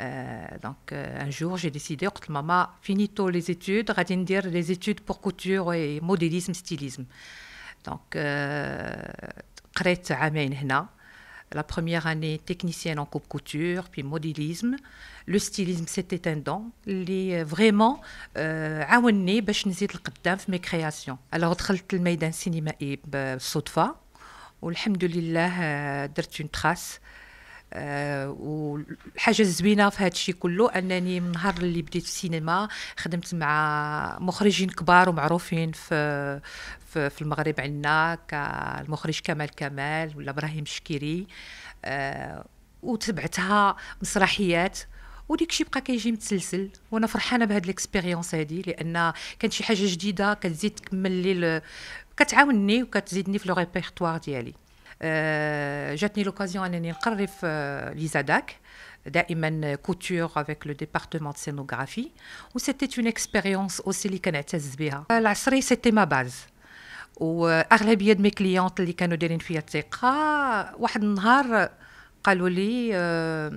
Euh, donc euh, un jour j'ai décidé que maman finito les études غادي ندير les études pour couture et modélisme stylisme donc deux عامين هنا la première année technicienne en coupe couture puis modélisme le stylisme c'était un don اللي euh, vraiment عاوني باش نزيد القدام في mes créations alors دخلت Et, السينمائي بالصدفه والحمد j'ai درت une trace آه، والحاجه الزوينه في هذا الشيء كله انني من نهار اللي بديت في السينما خدمت مع مخرجين كبار ومعروفين في في, في المغرب عندنا كالمخرج كمال كمال ولا ابراهيم الشكيري آه وتبعتها مسرحيات وديك الشيء بقى كيجي متسلسل وانا فرحانه بهاد الاكسبيريونس هادي لان كانت شي حاجه جديده كتزيد تكمل لي كتعاوني وكتزيدني في لو ريبيرتوار ديالي Euh, j'ai eu l'occasion en énigme de créer couture avec le département de scénographie, où c'était une expérience aussi licencieuse. Bah, la série c'était ma base. Et à la bière de mes clientes, licenciées dans une Fiat. Qua, un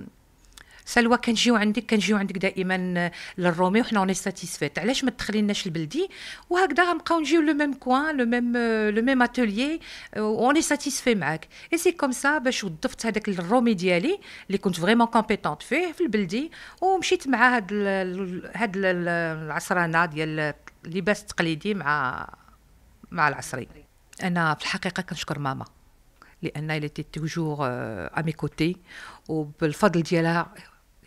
سلوى كنجيو عندك كنجيو عندك دائما آه، للرومي وحنا اوني ساتيسفيت علاش ما تدخليناش البلدي وهكذا غنبقاو نجيو لو ميم كوان لو ميم آه، لو ميم اتوليي اوني ساتيسفي معاك اي سي كوم سا باش وظفت هذاك الرومي ديالي اللي كنت فريمون كومبيتونت فيه في البلدي ومشيت مع هاد ال هاد ال العصرانه ديال اللباس التقليدي مع مع العصري انا في الحقيقه كنشكر ماما لان الا تي توجور امي كوتي وبالفضل ديالها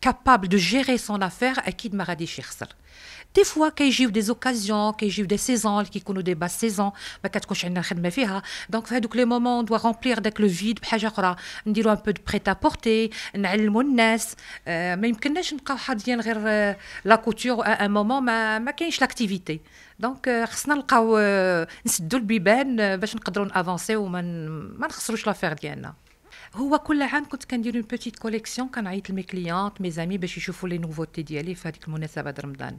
capable de gérer son affaire et qui de maradi chercher. Des fois, quand j'ai eu des occasions, quand j'ai eu des saisons, qui connaît des basses saisons, mais qu'est-ce que je ne fais pas Donc, fait que les moments, on doit remplir avec le vide, pas genre on dit un peu de prêt à porter, on a le monnaie, euh, mais il ne sais pas hardi en euh, la couture à un moment, mais mais qu'est-ce que l'activité Donc, euh, on a le cas où c'est double biben, ben je ne peux pas avancer ou man man ne peux pas l'affaire d'ienne. Hein. هو كل عام كنت كندير اون بوتيت كوليكسيون كنعيط لمي كليونت مي زامي باش يشوفوا لي نوفوتي ديالي في هذيك المناسبه رمضان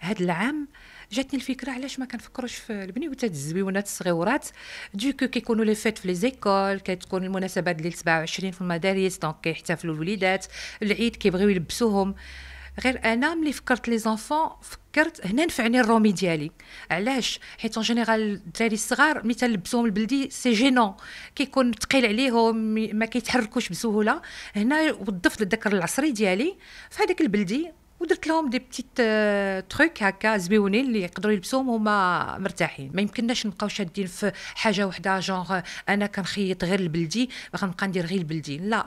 هاد العام جاتني الفكره علاش ما كنفكروش في البنيوتات الزويونات الصغيورات دوكو كيكونوا لي فيت في لي زيكول كتكون المناسبه ديال 27 في المدارس دونك كيحتفلوا الوليدات العيد كيبغيو يلبسوهم غير انا ملي فكرت لي زونفون فكرت هنا نفعني الرومي ديالي علاش حيت اون جينيرال الدراري الصغار ملي تلبسوهم البلدي سي جينون كيكون ثقيل عليهم ما كيتحركوش بسهوله هنا وظفت الذكر العصري ديالي في هذاك البلدي ودرت لهم دي بتيت تروك آه، هكا زبيونين اللي يقدروا يلبسوهم هما مرتاحين ما يمكنناش نبقاو شادين في حاجه وحده جونغ آه، انا كنخيط غير البلدي غنبقى ندير غير البلدي لا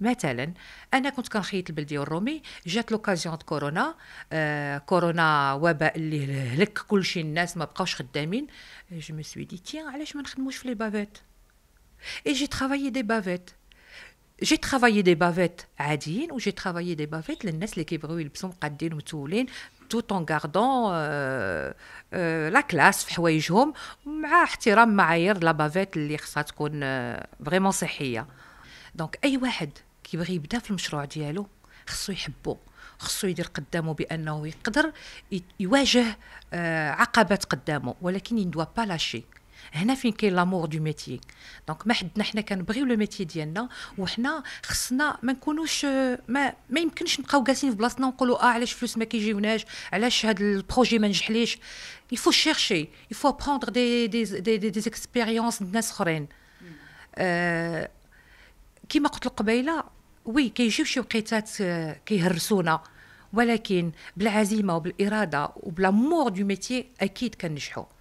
مثلا انا كنت كنخيط البلدي الرومي جات لوكازيون كورونا آه كورونا وباء اللي هلك كلشي الناس ما بقاوش خدامين جو مي سوي دي تيان علاش ما نخدموش في لي بافيت اي جي ترافايي دي بافيت جي ترافايي دي بافيت عاديين وجي ترافايي دي بافيت للناس اللي كيبغيو يلبسوا مقادين ومتولين توت اون غاردون لا كلاس في حوايجهم مع احترام معايير لا بافيت اللي خصها تكون فريمون آه، صحيه دونك اي واحد كيبغي يبدا في المشروع ديالو خصو يحبو خصو يدير قدامه بانه يقدر يواجه آه، عقبات قدامه ولكن يندوا با لاشي هنا فين كاين لامور دو ميتي دونك ما حدنا حنا كنبغيو لو ميتي ديالنا وحنا خصنا ما نكونوش ما ما يمكنش نبقاو جالسين في بلاصتنا ونقولوا اه علاش فلوس ما كيجيوناش علاش هذا البروجي ما نجحليش يفو شيرشي يفو بروندر دي دي دي دي, دي, دي, دي, دي, دي, دي, دي, دي, كما قلت لك قبيله وي كيجيو شي وقيتات آه، كيهرسونا ولكن بالعزيمه وبالاراده وبلامور دو ميتي اكيد كنجحوا